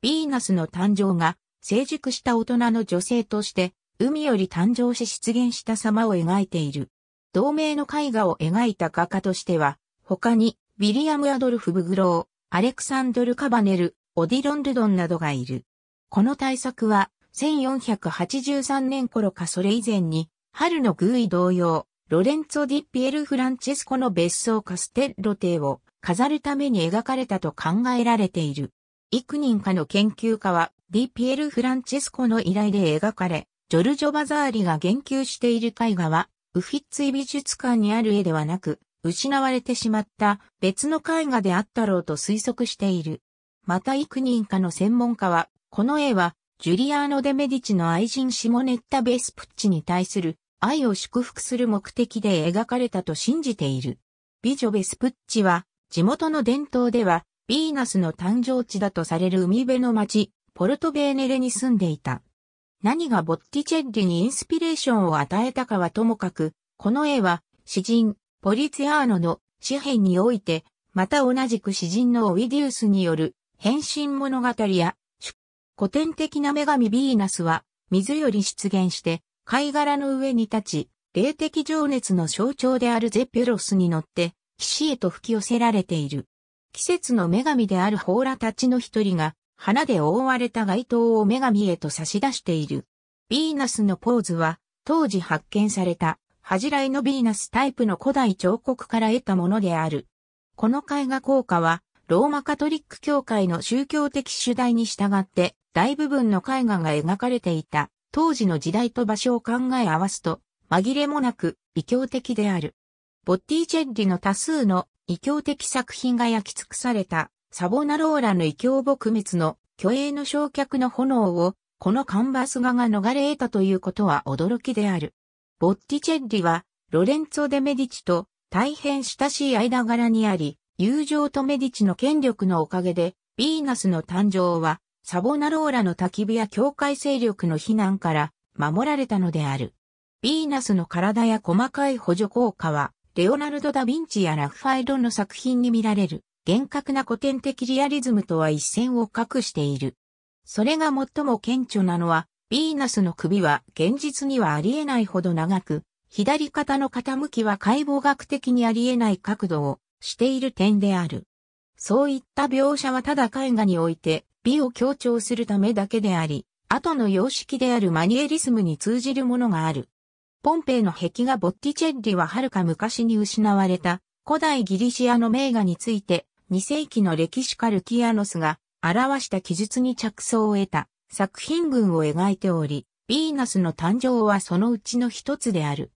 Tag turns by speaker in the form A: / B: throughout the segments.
A: ヴィーナスの誕生が成熟した大人の女性として、海より誕生し出現した様を描いている。同名の絵画を描いた画家としては、他に、ウィリアム・アドルフ・ブグロー、アレクサンドル・カバネル、オディロン・ルドンなどがいる。この大作は、1483年頃かそれ以前に、春の偶意同様、ロレンツォ・ディ・ピエル・フランチェスコの別荘カステッロ邸を飾るために描かれたと考えられている。幾人かの研究家は、D. ピエル・フランチェスコの依頼で描かれ、ジョルジョ・バザーリが言及している絵画は、ウフィッツィ美術館にある絵ではなく、失われてしまった別の絵画であったろうと推測している。また幾人かの専門家は、この絵は、ジュリアーノ・デ・メディチの愛人シモネッタ・ベスプッチに対する愛を祝福する目的で描かれたと信じている。美女ベスプッチは、地元の伝統では、ヴィーナスの誕生地だとされる海辺の町、ポルトベーネレに住んでいた。何がボッティチェッリにインスピレーションを与えたかはともかく、この絵は詩人ポリツィアーノの詩編において、また同じく詩人のオイディウスによる変身物語や、古典的な女神ヴィーナスは水より出現して貝殻の上に立ち、霊的情熱の象徴であるゼピュロスに乗って岸へと吹き寄せられている。季節の女神であるホーラたちの一人が、花で覆われた街灯を女神へと差し出している。ヴィーナスのポーズは、当時発見された、恥じらいのヴィーナスタイプの古代彫刻から得たものである。この絵画効果は、ローマカトリック教会の宗教的主題に従って、大部分の絵画が描かれていた、当時の時代と場所を考え合わすと、紛れもなく、異教的である。ボッティチェッリの多数の異教的作品が焼き尽くされたサボナローラの異教撲滅の虚栄の焼却の炎をこのカンバス画が逃れ得たということは驚きである。ボッティチェッリはロレンツォ・デ・メディチと大変親しい間柄にあり、友情とメディチの権力のおかげで、ヴィーナスの誕生は、サボナローラの焚き火や境界勢力の非難から守られたのである。ヴィーナスの体や細かい補助効果は、レオナルド・ダ・ヴィンチやラフファエロの作品に見られる厳格な古典的リアリズムとは一線を画している。それが最も顕著なのは、ヴィーナスの首は現実にはありえないほど長く、左肩の傾きは解剖学的にありえない角度をしている点である。そういった描写はただ絵画において美を強調するためだけであり、後の様式であるマニエリスムに通じるものがある。ポンペイの壁画ボッティチェッリは遥か昔に失われた古代ギリシアの名画について2世紀の歴史家ルキアノスが表した記述に着想を得た作品群を描いており、ヴィーナスの誕生はそのうちの一つである。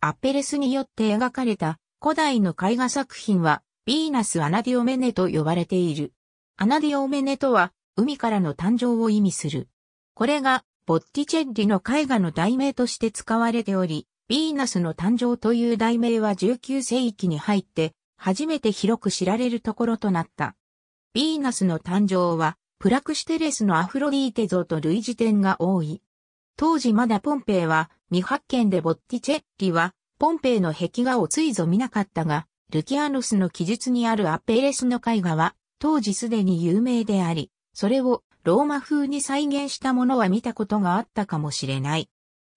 A: アッペレスによって描かれた古代の絵画作品はヴィーナス・アナディオメネと呼ばれている。アナディオメネとは海からの誕生を意味する。これがボッティチェッリの絵画の題名として使われており、ヴィーナスの誕生という題名は19世紀に入って初めて広く知られるところとなった。ヴィーナスの誕生はプラクシテレスのアフロディーテ像と類似点が多い。当時まだポンペイは未発見でボッティチェッリはポンペイの壁画をついぞ見なかったが、ルキアノスの記述にあるアペレスの絵画は当時すでに有名であり、それをローマ風に再現したものは見たことがあったかもしれない。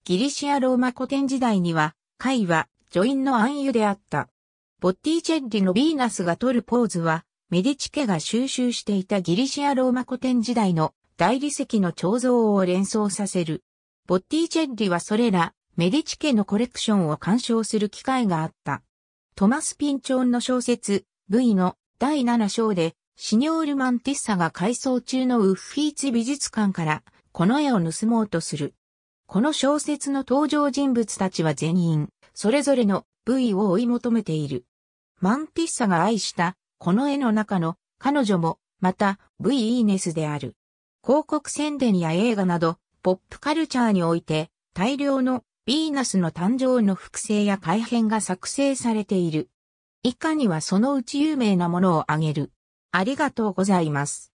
A: ギリシアローマ古典時代には、貝は女院の暗湯であった。ボッティチェッリのヴィーナスが取るポーズは、メディチ家が収集していたギリシアローマ古典時代の大理石の彫像を連想させる。ボッティチェッリはそれら、メディチ家のコレクションを鑑賞する機会があった。トマス・ピンチョンの小説、V の第7章で、シニョールマンティッサが改装中のウッフィーチ美術館からこの絵を盗もうとする。この小説の登場人物たちは全員、それぞれの部位を追い求めている。マンティッサが愛したこの絵の中の彼女もまた V イーネスである。広告宣伝や映画などポップカルチャーにおいて大量のヴィーナスの誕生の複製や改変が作成されている。以下にはそのうち有名なものを挙げる。ありがとうございます。